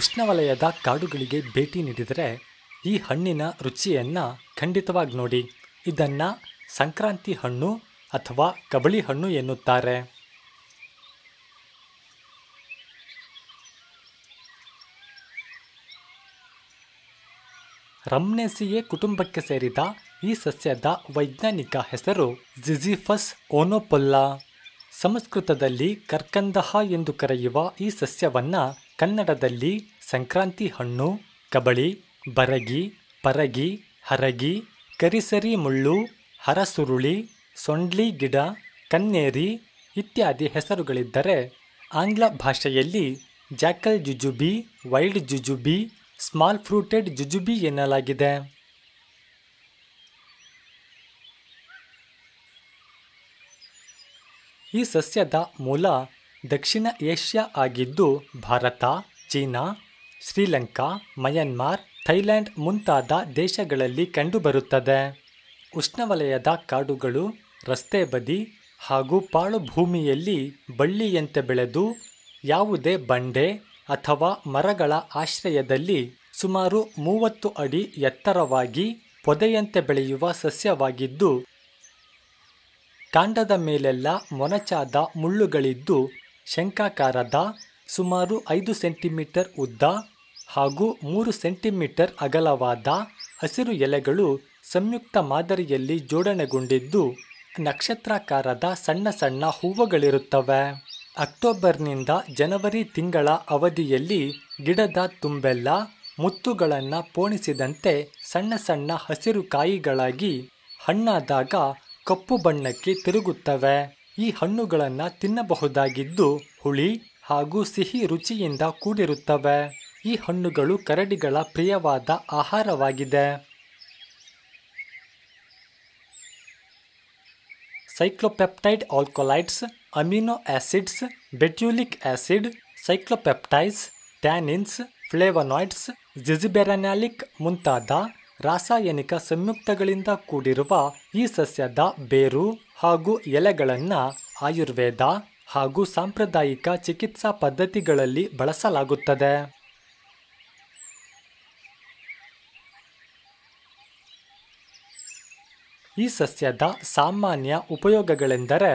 ಉಷ್ಣವಲಯದ ಕಾಡುಗಳಿಗೆ ಭೇಟಿ ನೀಡಿದರೆ ಈ ಹಣ್ಣಿನ ರುಚಿಯನ್ನು ಖಂಡಿತವಾಗಿ ನೋಡಿ ಇದನ್ನು ಸಂಕ್ರಾಂತಿ ಹಣ್ಣು ಅಥವಾ ಕಬಳಿ ಹಣ್ಣು ಎನ್ನುತ್ತಾರೆ ರಮ್ನೆಸಿಯೇ ಕುಟುಂಬಕ್ಕೆ ಸೇರಿದ ಈ ಸಸ್ಯದ ವೈಜ್ಞಾನಿಕ ಹೆಸರು ಜಿಜಿಫಸ್ ಓನೋಪೊಲ್ಲಾ ಸಂಸ್ಕೃತದಲ್ಲಿ ಕರ್ಕಂದಹ ಎಂದು ಕರೆಯುವ ಈ ಸಸ್ಯವನ್ನು ಕನ್ನಡದಲ್ಲಿ ಸಂಕ್ರಾಂತಿ ಹಣ್ಣು ಕಬಳಿ ಬರಗಿ ಪರಗಿ ಹರಗಿ ಕರಿಸರಿ ಮುಳ್ಳು ಹರಸುರುಳಿ ಸೊಂಡ್ಲಿ ಗಿಡ ಕನ್ನೇರಿ ಇತ್ಯಾದಿ ಹೆಸರುಗಳಿದ್ದರೆ ಆಂಗ್ಲ ಭಾಷೆಯಲ್ಲಿ jackal jujube wild jujube small fruited jujube ಎನ್ನಲಾಗಿದೆ ಈ ಸಸ್ಯದ ಮೂಲ ದಕ್ಷಿಣ ಏಷ್ಯಾ ಆಗಿದ್ದು Bharat China Sri Lanka Myanmar Thailand ಮುಂತಾದ ದೇಶಗಳಲ್ಲಿ ಕಂಡುಬರುತ್ತದೆ ಉಷ್ಣವಲಯದ ಕಾಡುಗಳು ರಸ್ತೆ ಬದಿ ಹಾಗೂ ಪಾಳು ಭೂಮಿಯಲ್ಲಿ ಬಳ್ಳಿಯಂತೆ ಬೆಳೆದು ಯಾವುದೇ ಬಂಡೆ ಅಥವಾ ಮರಗಳ ಆಶ್ರಯದಲ್ಲಿ ಸುಮಾರು ಮೂವತ್ತು ಅಡಿ ಎತ್ತರವಾಗಿ ಪೊದೆಯಂತೆ ಬೆಳೆಯುವ ಸಸ್ಯವಾಗಿದ್ದು ಕಾಂಡದ ಮೇಲೆಲ್ಲ ಮೊನಚಾದ ಮುಳ್ಳುಗಳಿದ್ದು ಶಂಕಾಕಾರದ ಸುಮಾರು ಐದು ಸೆಂಟಿಮೀಟರ್ ಉದ್ದ ಹಾಗೂ ಮೂರು ಸೆಂಟಿಮೀಟರ್ ಅಗಲವಾದ ಹಸಿರು ಎಲೆಗಳು ಸಂಯುಕ್ತ ಮಾದರಿಯಲ್ಲಿ ಜೋಡಣೆಗೊಂಡಿದ್ದು ನಕ್ಷತ್ರಾಕಾರದ ಸಣ್ಣ ಸಣ್ಣ ಹೂವುಗಳಿರುತ್ತವೆ ಅಕ್ಟೋಬರ್ನಿಂದ ಜನವರಿ ತಿಂಗಳ ಅವಧಿಯಲ್ಲಿ ಗಿಡದ ತುಂಬೆಲ್ಲ ಮುತ್ತುಗಳನ್ನು ಪೋಣಿಸಿದಂತೆ ಸಣ್ಣ ಸಣ್ಣ ಹಸಿರು ಕಾಯಿಗಳಾಗಿ ಹಣ್ಣಾದಾಗ ಕಪ್ಪು ಬಣ್ಣಕ್ಕೆ ತಿರುಗುತ್ತವೆ ಈ ಹಣ್ಣುಗಳನ್ನು ತಿನ್ನಬಹುದಾಗಿದ್ದು ಹುಳಿ ಹಾಗೂ ಸಿಹಿ ರುಚಿಯಿಂದ ಕೂಡಿರುತ್ತವೆ ಈ ಹಣ್ಣುಗಳು ಕರಡಿಗಳ ಪ್ರಿಯವಾದ ಆಹಾರವಾಗಿದೆ cyclopeptide alkaloids amino acids betulinic acid cyclopeptides tannins flavonoids zizyberanalic ಮುಂತಾದ ರಾಸಾಯನಿಕ ಸಂಯುಕ್ತಗಳಿಂದ ಕೂಡಿರುವ ಈ ಸಸ್ಯದ ಬೇರು ಹಾಗೂ ಎಲೆಗಳನ್ನು ಆಯುರ್ವೇದ ಹಾಗೂ ಸಾಂಪ್ರದಾಯಿಕ ಚಿಕಿತ್ಸಾ ಪದ್ಧತಿಗಳಲ್ಲಿ ಬಳಸಲಾಗುತ್ತದೆ ಈ ಸಸ್ಯದ ಸಾಮಾನ್ಯ ಉಪಯೋಗಗಳೆಂದರೆ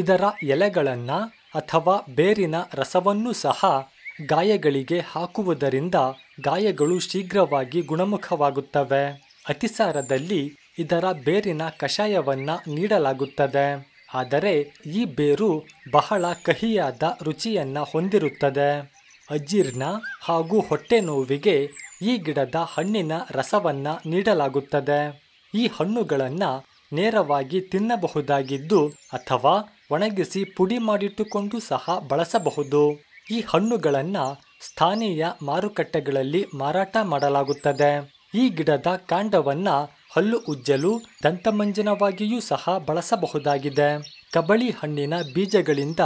ಇದರ ಎಲೆಗಳನ್ನು ಅಥವಾ ಬೇರಿನ ರಸವನ್ನು ಸಹ ಗಾಯಗಳಿಗೆ ಹಾಕುವುದರಿಂದ ಗಾಯಗಳು ಶೀಘ್ರವಾಗಿ ಗುಣಮುಖವಾಗುತ್ತವೆ ಅತಿಸಾರದಲ್ಲಿ ಇದರ ಬೇರಿನ ಕಷಾಯವನ್ನು ನೀಡಲಾಗುತ್ತದೆ ಆದರೆ ಈ ಬೇರು ಬಹಳ ಕಹಿಯಾದ ರುಚಿಯನ್ನು ಹೊಂದಿರುತ್ತದೆ ಅಜೀರ್ಣ ಹಾಗೂ ಹೊಟ್ಟೆ ನೋವಿಗೆ ಈ ಗಿಡದ ಹಣ್ಣಿನ ರಸವನ್ನು ನೀಡಲಾಗುತ್ತದೆ ಈ ಹಣ್ಣುಗಳನ್ನು ನೇರವಾಗಿ ತಿನ್ನಬಹುದಾಗಿದ್ದು ಅಥವಾ ಒಣಗಿಸಿ ಪುಡಿ ಮಾಡಿಟ್ಟುಕೊಂಡು ಸಹ ಬಳಸಬಹುದು ಈ ಹಣ್ಣುಗಳನ್ನು ಸ್ಥಾನೀಯ ಮಾರುಕಟ್ಟೆಗಳಲ್ಲಿ ಮಾರಾಟ ಮಾಡಲಾಗುತ್ತದೆ ಈ ಗಿಡದ ಕಾಂಡವನ್ನು ಹಲ್ಲು ಉಜ್ಜಲು ದಂತಮಂಜನವಾಗಿಯೂ ಸಹ ಬಳಸಬಹುದಾಗಿದೆ ಕಬಳಿ ಹಣ್ಣಿನ ಬೀಜಗಳಿಂದ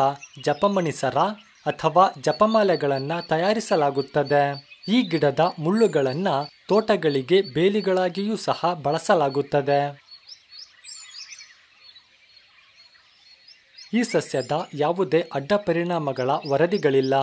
ಜಪಮಣಿಸರ ಅಥವಾ ಜಪಮಾಲೆಗಳನ್ನು ತಯಾರಿಸಲಾಗುತ್ತದೆ ಈ ಗಿಡದ ಮುಳ್ಳುಗಳನ್ನು ತೋಟಗಳಿಗೆ ಬೇಲಿಗಳಾಗಿಯೂ ಸಹ ಬಳಸಲಾಗುತ್ತದೆ ಈ ಸಸ್ಯದ ಯಾವುದೇ ಅಡ್ಡ ಪರಿಣಾಮಗಳ ವರದಿಗಳಿಲ್ಲ